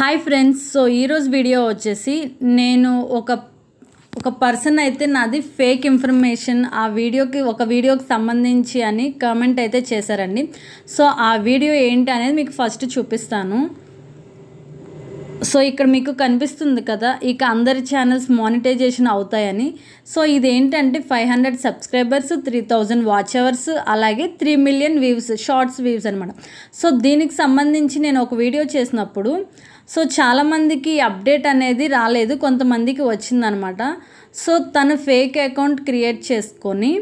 hi friends so ఈరోజు video వచ్చేసి నేను ఒక ఒక పర్సన్ అయితే నాది ఫేక్ ఇన్ఫర్మేషన్ ఆ వీడియోకి ఒక వీడియోకి సంబంధించి అని కామెంట్ అయితే చేశారండి సో ఆ వీడియో ఏంటి అనేది మీకు ఫస్ట్ చూపిస్తాను సో ఇక్కడ మీకు కనిపిస్తుంది కదా ఇక అందరి ఛానల్స్ మానిటైజేషన్ అవుతాయని సో ఇదేంటంటే five hundred subscribers three thousand watch hours అలాగే three million views shorts views అనమాట సో దీనికి సంబంధించి నేను ఒక వీడియో చేసినప్పుడు సో చాలామందికి అప్డేట్ అనేది రాలేదు కొంతమందికి వచ్చిందనమాట సో తను ఫేక్ అకౌంట్ క్రియేట్ చేసుకొని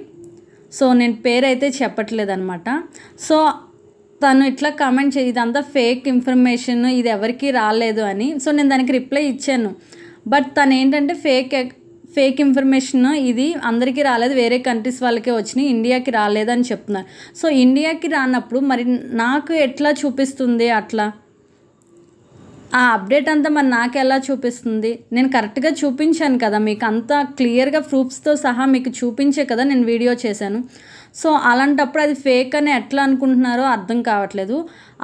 సో నేను పేరైతే చెప్పట్లేదనమాట సో తను ఇట్లా కామెంట్ చే ఇదంతా ఫేక్ ఇన్ఫర్మేషన్ ఇది ఎవరికి రాలేదు అని సో నేను దానికి రిప్లై ఇచ్చాను బట్ తను ఏంటంటే ఫేక్ ఫేక్ ఇన్ఫర్మేషన్ ఇది అందరికీ రాలేదు వేరే కంట్రీస్ వాళ్ళకే వచ్చినాయి ఇండియాకి రాలేదని చెప్తున్నారు సో ఇండియాకి రానప్పుడు మరి నాకు ఎట్లా చూపిస్తుంది అట్లా ఆ అప్డేట్ అంతా మరి నాకు ఎలా చూపిస్తుంది నేను కరెక్ట్గా చూపించాను కదా మీకు అంతా క్లియర్గా ప్రూఫ్స్తో సహా మీకు చూపించే కదా నేను వీడియో చేశాను సో అలాంటప్పుడు అది ఫేక్ అని ఎట్లా అనుకుంటున్నారో అర్థం కావట్లేదు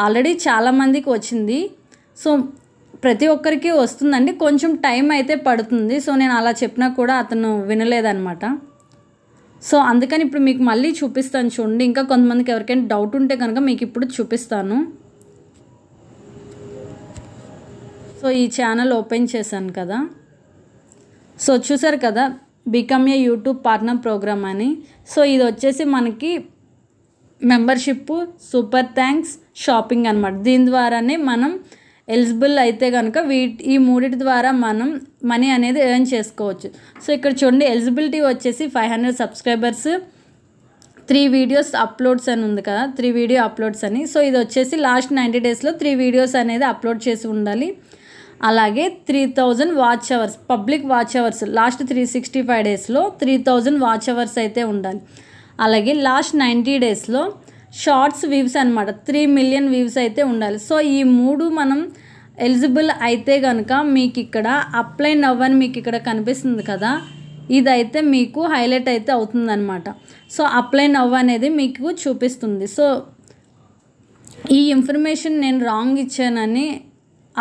ఆల్రెడీ చాలామందికి వచ్చింది సో ప్రతి ఒక్కరికి వస్తుందండి కొంచెం టైం అయితే పడుతుంది సో నేను అలా చెప్పినా కూడా అతను వినలేదనమాట సో అందుకని ఇప్పుడు మీకు మళ్ళీ చూపిస్తాను చూడండి ఇంకా కొంతమందికి ఎవరికైనా డౌట్ ఉంటే కనుక మీకు ఇప్పుడు చూపిస్తాను సో ఈ ఛానల్ ఓపెన్ చేశాను కదా సో చూసారు కదా become a YouTube partner program అని సో ఇది వచ్చేసి మనకి మెంబర్షిప్ సూపర్ థ్యాంక్స్ షాపింగ్ అనమాట దీని ద్వారానే మనం ఎలిజిబుల్ అయితే కనుక వీటి ఈ మూడిటి ద్వారా మనం మనీ అనేది ఎర్న్ చేసుకోవచ్చు సో ఇక్కడ చూడండి ఎలిజిబిలిటీ వచ్చేసి five hundred subscribers three videos uploads అని ఉంది కదా త్రీ వీడియో అప్లోడ్స్ అని సో ఇది వచ్చేసి లాస్ట్ నైంటీ డేస్లో త్రీ వీడియోస్ అనేది అప్లోడ్ చేసి ఉండాలి అలాగే three thousand watch hours public watch hours last three sixty five డేస్లో త్రీ థౌజండ్ వాచ్ అవర్స్ అయితే ఉండాలి అలాగే లాస్ట్ నైంటీ డేస్లో షార్ట్స్ వ్యూస్ అనమాట త్రీ మిలియన్ వ్యూస్ అయితే ఉండాలి సో ఈ మూడు మనం ఎలిజిబుల్ అయితే కనుక మీకు ఇక్కడ అప్లై నవ్ అని మీకు ఇక్కడ కనిపిస్తుంది కదా ఇదైతే మీకు హైలైట్ అయితే అవుతుందనమాట సో అప్లై నవ్ అనేది మీకు చూపిస్తుంది సో ఈ ఇన్ఫర్మేషన్ నేను రాంగ్ ఇచ్చానని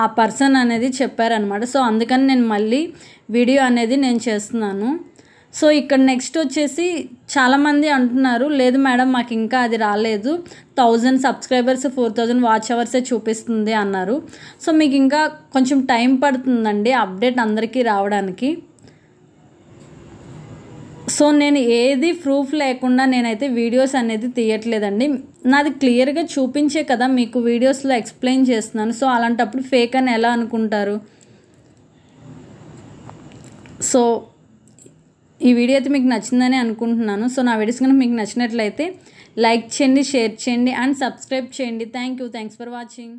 ఆ పర్సన్ అనేది చెప్పారనమాట సో అందుకని నేను మళ్ళీ వీడియో అనేది నేను చేస్తున్నాను సో ఇక్కడ నెక్స్ట్ వచ్చేసి చాలామంది అంటున్నారు లేదు మేడం మాకు ఇంకా అది రాలేదు thousand subscribers four thousand watch అవర్సే చూపిస్తుంది అన్నారు సో మీకు ఇంకా కొంచెం టైం పడుతుందండి అప్డేట్ అందరికీ రావడానికి సో నేను ఏది ప్రూఫ్ లేకుండా నేనైతే వీడియోస్ అనేది తీయట్లేదండి నాది క్లియర్గా చూపించే కదా మీకు వీడియోస్లో ఎక్స్ప్లెయిన్ చేస్తున్నాను సో అలాంటప్పుడు ఫేక్ అని ఎలా అనుకుంటారు సో ఈ వీడియో అయితే మీకు నచ్చిందని అనుకుంటున్నాను సో నా వీడియోస్ కనుక మీకు నచ్చినట్లయితే లైక్ చేయండి షేర్ చేయండి అండ్ సబ్స్క్రైబ్ చేయండి thank you thanks for watching